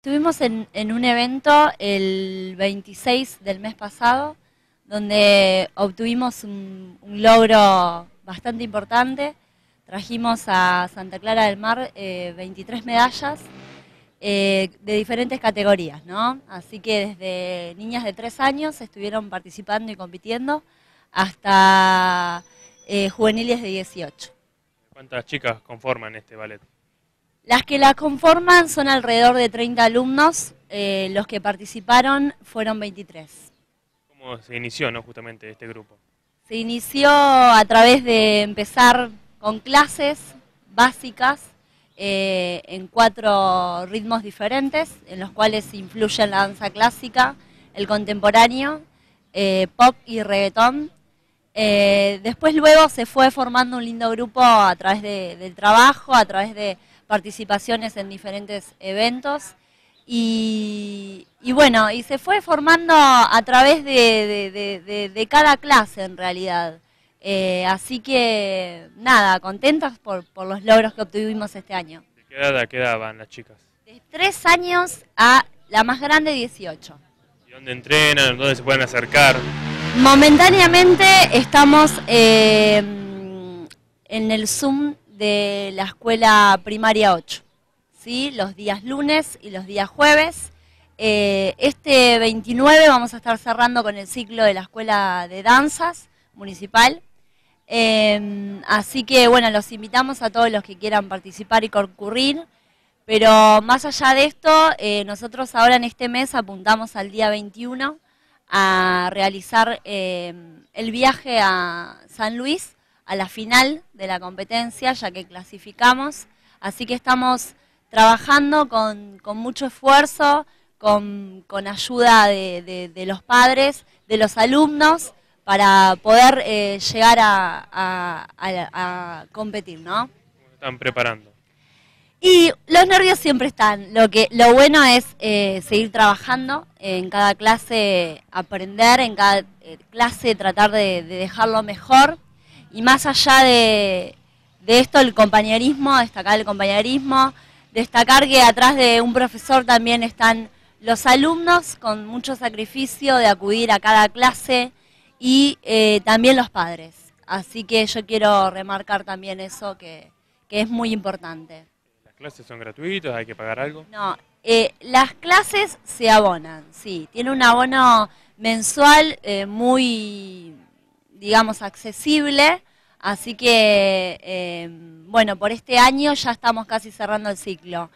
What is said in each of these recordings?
Estuvimos en, un evento el 26 del mes pasado, donde obtuvimos un, logro bastante importante. Trajimos a Santa Clara del Mar 23 eh, medallas eh, de diferentes categorías, ¿no? Así que desde niñas de 3 años estuvieron participando y compitiendo hasta eh, juveniles de 18. ¿Cuántas chicas conforman este ballet? Las que la conforman son alrededor de 30 alumnos, eh, los que participaron fueron 23. ¿Cómo se inició no, justamente este grupo? Se inició a través de empezar con clases básicas eh, en cuatro ritmos diferentes, en los cuales influyen la danza clásica, el contemporáneo, eh, pop y reggaetón. después luego se fue formando un lindo grupo a través del trabajo, a través de participaciones en diferentes eventos. Y, bueno, y se fue formando a través de, cada clase en realidad. Eh, así que nada, contentas por, por, los logros que obtuvimos este año. ¿De qué edad quedaban las chicas? De tres años a la más grande, 18. dónde entrenan? ¿Dónde se pueden acercar? Momentáneamente estamos eh, en el Zoom de la escuela primaria 8, ¿sí? los días lunes y los días jueves. Eh, este 29 vamos a estar cerrando con el ciclo de la escuela de danzas municipal. Em, así que bueno, los invitamos a todos los que quieran participar y concurrir. Pero más allá de esto, eh, nosotros ahora en este mes apuntamos al día 21 a realizar em, el viaje a San Luis a la final de la competencia, ya que clasificamos. Así que estamos trabajando con, mucho esfuerzo, con, ayuda de, los padres, de los alumnos, para poder eh, llegar a, a, competir, ¿no? están preparando? Y los nervios siempre están. Lo, que, lo bueno es eh, seguir trabajando en cada clase, aprender, en cada eh, clase tratar de dejarlo mejor y más allá de, esto, el compañerismo, destacar el compañerismo, destacar que atrás de un profesor también están los alumnos con mucho sacrificio de acudir a cada clase y eh, también los padres. Así que yo quiero remarcar también eso que, es muy importante. ¿Las clases son gratuitas? ¿Hay que pagar algo? No, eh, las clases se abonan, sí. Tiene un abono mensual eh, muy, digamos, accesible. Así que, em, bueno, por este año ya estamos casi cerrando el ciclo.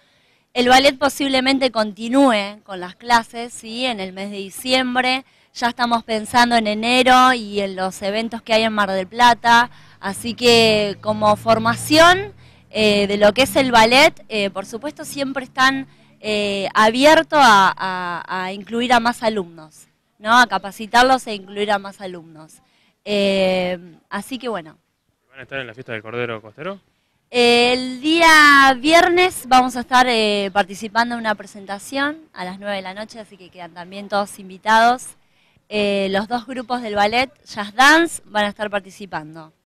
El ballet posiblemente continúe con las clases, ¿sí? En el mes de diciembre, ya estamos pensando en enero y en los eventos que hay en Mar del Plata. Así que como formación eh, de lo que es el ballet, eh, por supuesto siempre están eh, abiertos a, a incluir a más alumnos, ¿no? A capacitarlos e incluir a más alumnos. Eh, así que bueno. ¿Van a estar en la fiesta del Cordero Costero? El día viernes vamos a estar eh, participando en una presentación a las 9 de la noche, así que quedan también todos invitados. Eh, los dos grupos del ballet Jazz Dance van a estar participando.